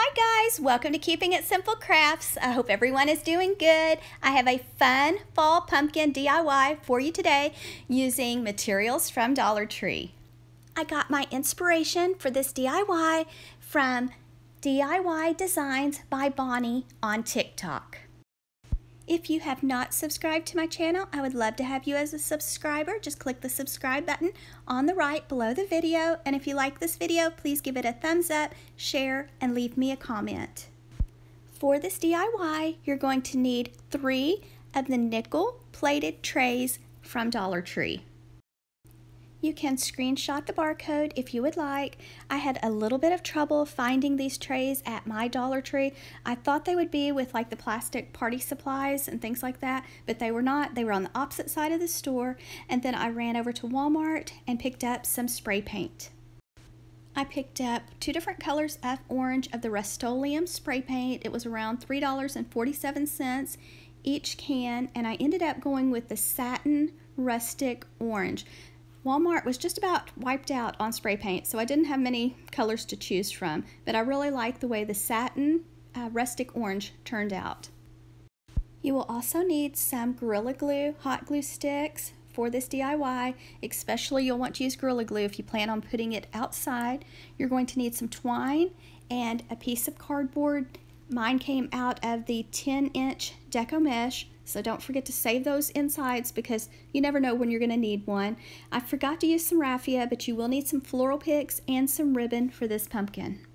Hi guys, welcome to Keeping It Simple Crafts. I hope everyone is doing good. I have a fun fall pumpkin DIY for you today using materials from Dollar Tree. I got my inspiration for this DIY from DIY Designs by Bonnie on TikTok. If you have not subscribed to my channel, I would love to have you as a subscriber. Just click the subscribe button on the right below the video. And if you like this video, please give it a thumbs up, share, and leave me a comment. For this DIY, you're going to need three of the nickel plated trays from Dollar Tree. You can screenshot the barcode if you would like. I had a little bit of trouble finding these trays at my Dollar Tree. I thought they would be with like the plastic party supplies and things like that, but they were not. They were on the opposite side of the store. And then I ran over to Walmart and picked up some spray paint. I picked up two different colors of orange of the Rust-Oleum spray paint. It was around $3.47 each can, and I ended up going with the satin rustic orange. Walmart was just about wiped out on spray paint, so I didn't have many colors to choose from, but I really like the way the satin uh, rustic orange turned out. You will also need some Gorilla Glue hot glue sticks for this DIY, especially you'll want to use Gorilla Glue if you plan on putting it outside. You're going to need some twine and a piece of cardboard. Mine came out of the 10 inch deco mesh so don't forget to save those insides because you never know when you're going to need one. I forgot to use some raffia, but you will need some floral picks and some ribbon for this pumpkin.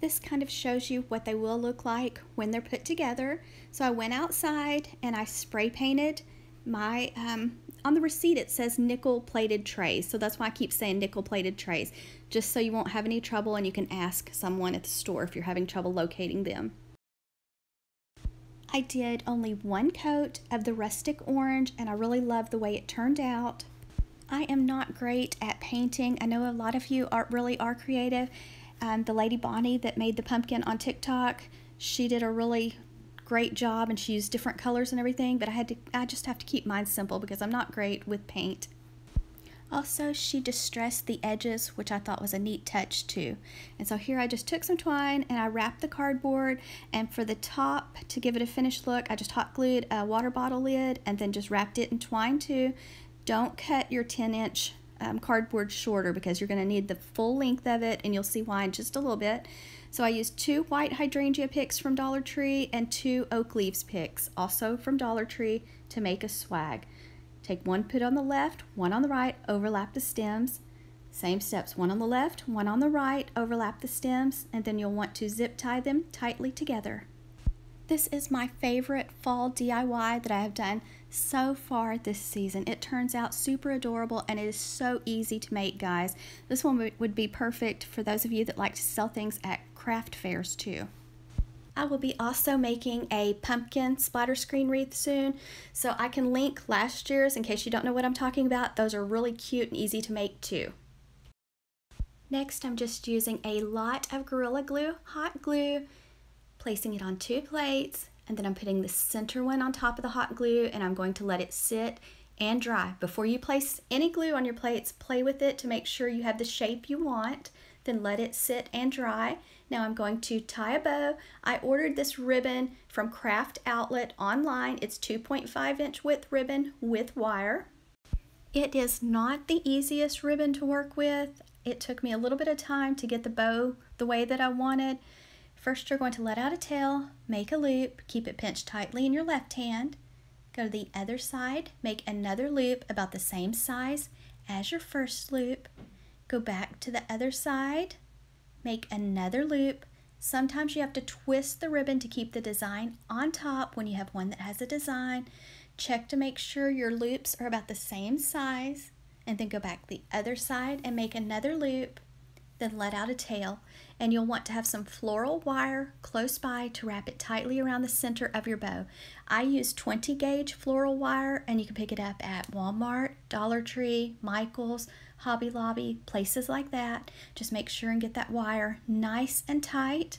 This kind of shows you what they will look like when they're put together. So I went outside and I spray painted my um, on the receipt it says nickel plated trays so that's why i keep saying nickel plated trays just so you won't have any trouble and you can ask someone at the store if you're having trouble locating them I did only one coat of the rustic orange and I really love the way it turned out. I am not great at painting. I know a lot of you are really are creative. Um, the lady Bonnie that made the pumpkin on TikTok, she did a really great job and she used different colors and everything, but I had to I just have to keep mine simple because I'm not great with paint. Also, she distressed the edges, which I thought was a neat touch too. And so here I just took some twine and I wrapped the cardboard. And for the top, to give it a finished look, I just hot glued a water bottle lid and then just wrapped it in twine too. Don't cut your 10 inch um, cardboard shorter because you're gonna need the full length of it and you'll see why in just a little bit. So I used two white hydrangea picks from Dollar Tree and two oak leaves picks, also from Dollar Tree, to make a swag. Take one put on the left, one on the right, overlap the stems. Same steps, one on the left, one on the right, overlap the stems, and then you'll want to zip tie them tightly together. This is my favorite fall DIY that I have done so far this season. It turns out super adorable and it is so easy to make, guys. This one would be perfect for those of you that like to sell things at craft fairs too. I will be also making a pumpkin splatter screen wreath soon, so I can link last year's in case you don't know what I'm talking about. Those are really cute and easy to make too. Next, I'm just using a lot of Gorilla Glue, hot glue, placing it on two plates, and then I'm putting the center one on top of the hot glue, and I'm going to let it sit and dry. Before you place any glue on your plates, play with it to make sure you have the shape you want then let it sit and dry. Now I'm going to tie a bow. I ordered this ribbon from Craft Outlet online. It's 2.5 inch width ribbon with wire. It is not the easiest ribbon to work with. It took me a little bit of time to get the bow the way that I wanted. First you're going to let out a tail, make a loop, keep it pinched tightly in your left hand. Go to the other side, make another loop about the same size as your first loop, go back to the other side, make another loop. Sometimes you have to twist the ribbon to keep the design on top when you have one that has a design. Check to make sure your loops are about the same size and then go back the other side and make another loop, then let out a tail. And you'll want to have some floral wire close by to wrap it tightly around the center of your bow. I use 20 gauge floral wire and you can pick it up at Walmart, Dollar Tree, Michael's, Hobby Lobby, places like that. Just make sure and get that wire nice and tight.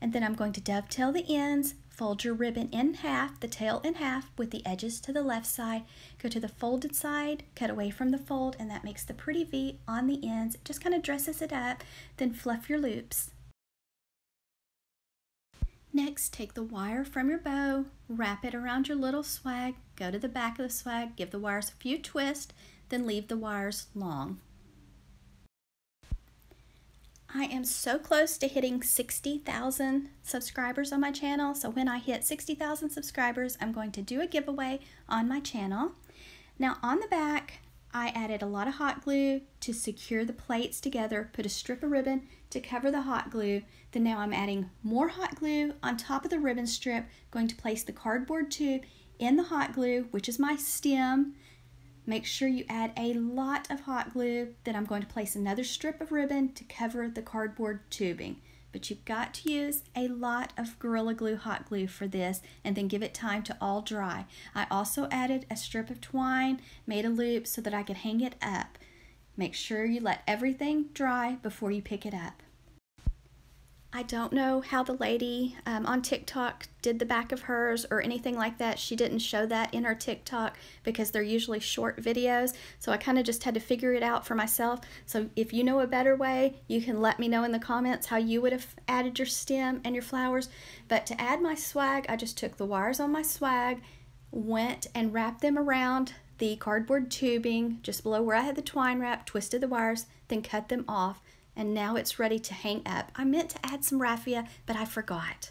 And then I'm going to dovetail the ends, fold your ribbon in half, the tail in half, with the edges to the left side. Go to the folded side, cut away from the fold, and that makes the pretty V on the ends. It just kind of dresses it up, then fluff your loops. Next, take the wire from your bow, wrap it around your little swag, go to the back of the swag, give the wires a few twists, then leave the wires long. I am so close to hitting 60,000 subscribers on my channel. So when I hit 60,000 subscribers, I'm going to do a giveaway on my channel. Now on the back, I added a lot of hot glue to secure the plates together, put a strip of ribbon to cover the hot glue. Then now I'm adding more hot glue on top of the ribbon strip, going to place the cardboard tube in the hot glue, which is my stem. Make sure you add a lot of hot glue. Then I'm going to place another strip of ribbon to cover the cardboard tubing. But you've got to use a lot of Gorilla Glue hot glue for this and then give it time to all dry. I also added a strip of twine, made a loop so that I could hang it up. Make sure you let everything dry before you pick it up. I don't know how the lady um, on TikTok did the back of hers or anything like that. She didn't show that in her TikTok because they're usually short videos. So I kind of just had to figure it out for myself. So if you know a better way, you can let me know in the comments how you would have added your stem and your flowers. But to add my swag, I just took the wires on my swag, went and wrapped them around the cardboard tubing just below where I had the twine wrap, twisted the wires, then cut them off and now it's ready to hang up. I meant to add some raffia, but I forgot.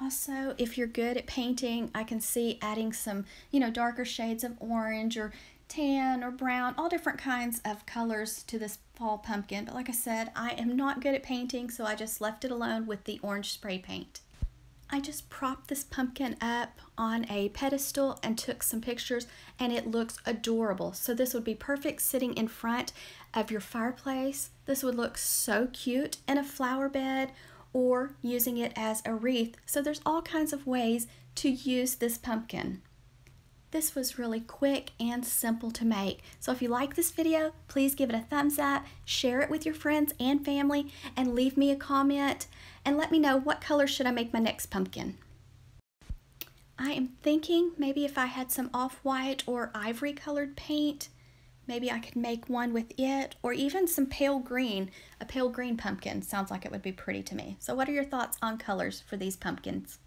Also, if you're good at painting, I can see adding some, you know, darker shades of orange or tan or brown, all different kinds of colors to this fall pumpkin. But like I said, I am not good at painting, so I just left it alone with the orange spray paint. I just propped this pumpkin up on a pedestal and took some pictures and it looks adorable. So this would be perfect sitting in front of your fireplace. This would look so cute in a flower bed or using it as a wreath. So there's all kinds of ways to use this pumpkin. This was really quick and simple to make. So if you like this video, please give it a thumbs up, share it with your friends and family, and leave me a comment and let me know what color should I make my next pumpkin. I am thinking maybe if I had some off-white or ivory colored paint, maybe I could make one with it or even some pale green. A pale green pumpkin sounds like it would be pretty to me. So what are your thoughts on colors for these pumpkins?